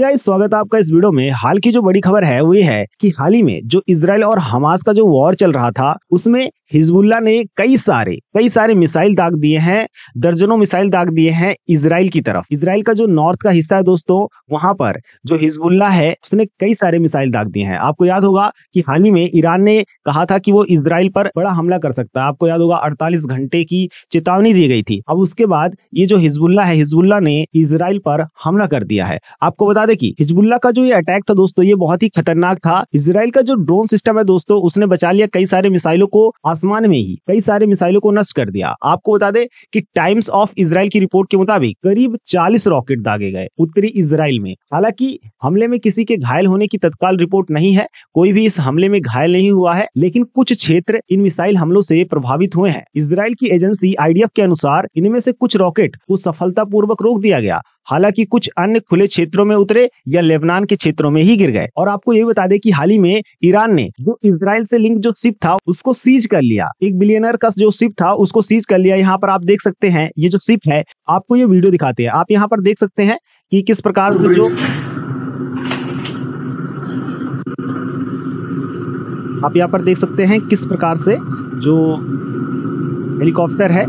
guys स्वागत है आपका इस वीडियो में हाल की जो बड़ी खबर है वो ये है कि हाल ही में जो इसराइल और हमास का जो वॉर चल रहा था उसमें हिजबुल्ला ने कई सारे कई सारे मिसाइल दाग दिए हैं दर्जनों मिसाइल दाग दिए हैं इसराइल की तरफ इसराइल का जो नॉर्थ का हिस्सा है दोस्तों वहां पर जो हिजबुल्ला है उसने कई सारे मिसाइल दाग दिए हैं आपको याद होगा कि हाल ही में ईरान ने कहा था कि वो इसराइल पर बड़ा हमला कर सकता है आपको याद होगा अड़तालीस घंटे की चेतावनी दी गई थी अब उसके बाद ये जो हिजबुल्ला है हिजबुल्ला ने इसराइल पर हमला कर दिया है आपको बता दे की हिजबुल्ला का जो ये अटैक था दोस्तों ये बहुत ही खतरनाक था इसराइल का जो ड्रोन सिस्टम है दोस्तों उसने बचा लिया कई सारे मिसाइलों को आसमान में ही कई सारे मिसाइलों को नष्ट कर दिया आपको बता दे कि टाइम्स ऑफ इसराइल की रिपोर्ट के मुताबिक करीब 40 रॉकेट दागे गए उत्तरी इसराइल में हालांकि हमले में किसी के घायल होने की तत्काल रिपोर्ट नहीं है कोई भी इस हमले में घायल नहीं हुआ है लेकिन कुछ क्षेत्र इन मिसाइल हमलों से प्रभावित हुए हैं इसराइल की एजेंसी आईडीएफ के अनुसार इनमें से कुछ रॉकेट को सफलतापूर्वक रोक दिया गया हालांकि कुछ अन्य खुले क्षेत्रों में उतरे या लेबनान के क्षेत्रों में ही गिर गए और आपको ये बता दें कि हाल ही में ईरान ने जो इसराइल से लिंक जो शिप था उसको सीज कर लिया एक बिलियनर का जो शिप था उसको सीज कर लिया यहाँ पर आप देख सकते हैं ये जो शिप है आपको ये वीडियो दिखाते हैं आप यहाँ पर देख सकते हैं कि किस प्रकार से जो आप यहाँ पर देख सकते हैं किस प्रकार से जो हेलीकॉप्टर है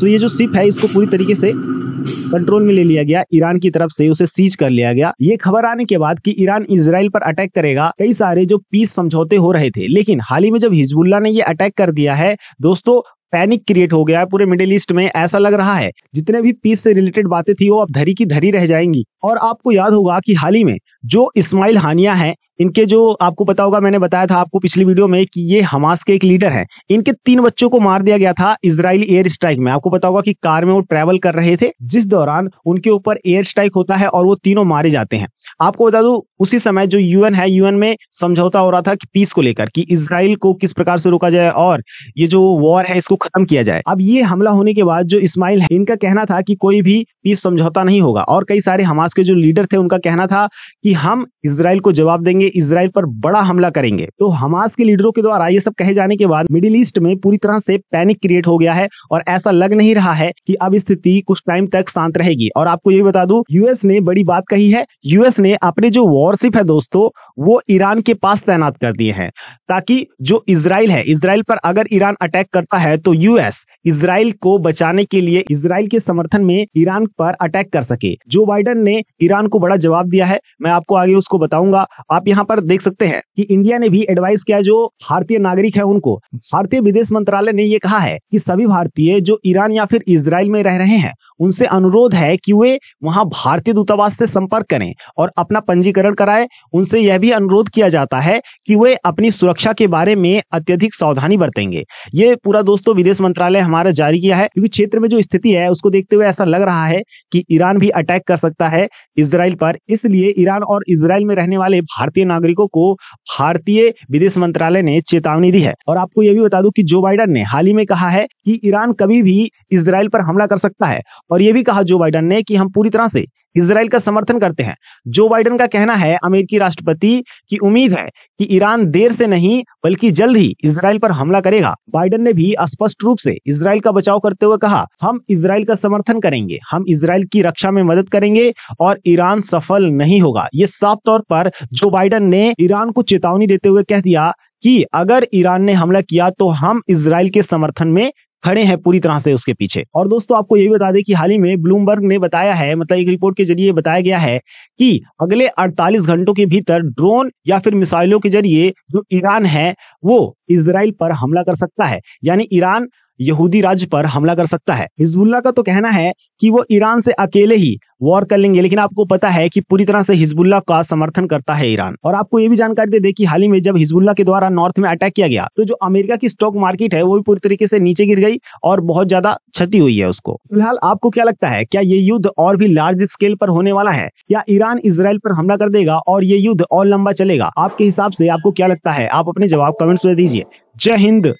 सो ये जो शिप है इसको पूरी तरीके से कंट्रोल में ले लिया गया ईरान की तरफ से उसे सीज कर लिया गया ये खबर आने के बाद कि ईरान इसराइल पर अटैक करेगा कई सारे जो पीस समझौते हो रहे थे लेकिन हाल ही में जब हिजबुल्ला ने ये अटैक कर दिया है दोस्तों पैनिक क्रिएट हो गया है पूरे मिडिल ईस्ट में ऐसा लग रहा है जितने भी पीस से रिलेटेड बातें थी वो अब धरी की धरी रह जाएंगी और आपको याद होगा कि हाल ही में जो इस्माइल हानिया है इनके जो आपको पता होगा मैंने बताया था आपको पिछली वीडियो में कि ये हमास के एक लीडर हैं इनके तीन बच्चों को मार दिया गया था इसराइली एयर स्ट्राइक में आपको पता होगा कि कार में वो ट्रैवल कर रहे थे जिस दौरान उनके ऊपर एयर स्ट्राइक होता है और वो तीनों मारे जाते हैं आपको बता दू उसी समय जो यूएन है यूएन में समझौता हो रहा था कि पीस को लेकर कि इसराइल को किस प्रकार से रोका जाए और ये जो वॉर है इसको खत्म किया जाए अब ये हमला होने के बाद जो इस्माइल है इनका कहना था कि कोई भी पीस समझौता नहीं होगा और कई सारे हमास के जो लीडर थे उनका कहना था कि हम इसराइल को जवाब देंगे इसराइल पर बड़ा हमला करेंगे तो हमास के लीडरों के द्वारा ये सब कहे जाने के बाद मिडिल ईस्ट में पूरी तरह से पैनिक क्रिएट हो गया है और ऐसा लग नहीं रहा है कि अब स्थिति कुछ टाइम तक शांत रहेगी और आपको ये बता दू यूएस ने बड़ी बात कही है यूएस ने अपने जो वॉरशिप है दोस्तों वो ईरान के पास तैनात कर दिए हैं ताकि जो इसराइल है इसराइल पर अगर ईरान अटैक करता है तो यूएस इसराइल को बचाने के लिए इसराइल के समर्थन में ईरान पर अटैक कर सके जो बाइडन ने ईरान को बड़ा जवाब दिया है मैं आपको आगे उसको बताऊंगा आप यहाँ पर देख सकते हैं कि इंडिया ने भी एडवाइस किया जो भारतीय नागरिक है उनको भारतीय विदेश मंत्रालय ने ये कहा है कि सभी भारतीय जो ईरान या फिर इसराइल में रह रहे हैं उनसे अनुरोध है कि वे वहां भारतीय दूतावास से संपर्क करें और अपना पंजीकरण कराए उनसे यह भी अनुरोध किया जाता है कि वे अपनी सुरक्षा के बारे में अत्यधिक सावधानी बरतेंगे ये पूरा दोस्तों विदेश मंत्रालय हमारा जारी किया है क्योंकि क्षेत्र में जो स्थिति है उसको देखते हुए ऐसा लग रहा है कि ईरान भी अटैक कर सकता है इसराइल पर इसलिए ईरान और इसराइल में रहने वाले भारतीय नागरिकों को भारतीय विदेश मंत्रालय ने चेतावनी दी है और आपको यह भी बता दूं कि जो बाइडन ने हाल ही में कहा है कि ईरान कभी भी इसराइल पर हमला कर सकता है और यह भी कहा जो बाइडन ने कि हम पूरी तरह से इसराइल का समर्थन करते हैं जो बाइडन का कहना है अमेरिकी राष्ट्रपति की उम्मीद है कि ईरान देर से नहीं बल्कि जल्द ही इसराइल पर हमला करेगा बाइडन ने भी स्पष्ट रूप से इसराइल का बचाव करते हुए कहा हम इसराइल का समर्थन करेंगे हम इसराइल की रक्षा में मदद करेंगे और ईरान सफल नहीं होगा ये साफ तौर पर जो बाइडन ने ईरान को चेतावनी देते हुए कह दिया कि अगर ईरान ने हमला किया तो हम इसराइल के समर्थन में खड़े हैं पूरी तरह से उसके पीछे और दोस्तों आपको ये भी बता दें कि हाल ही में ब्लूमबर्ग ने बताया है मतलब एक रिपोर्ट के जरिए बताया गया है कि अगले 48 घंटों के भीतर ड्रोन या फिर मिसाइलों के जरिए जो ईरान है वो इसराइल पर हमला कर सकता है यानी ईरान यहूदी राज्य पर हमला कर सकता है हिजबुल्ला का तो कहना है कि वो ईरान से अकेले ही वॉर कर लेंगे लेकिन आपको पता है कि पूरी तरह से हिजबुल्ला का समर्थन करता है ईरान और आपको ये भी जानकारी दे दे कि हाल ही में जब हिजबुल्ला के द्वारा नॉर्थ में अटैक किया गया तो जो अमेरिका की स्टॉक मार्केट है वो भी पूरी तरीके से नीचे गिर गई और बहुत ज्यादा क्षति हुई है उसको फिलहाल आपको क्या लगता है क्या ये युद्ध और भी लार्ज स्केल पर होने वाला है या ईरान इसराइल पर हमला कर देगा और ये युद्ध और लंबा चलेगा आपके हिसाब से आपको क्या लगता है आप अपने जवाब कमेंट्स में दीजिए जय हिंद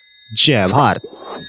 जय भारत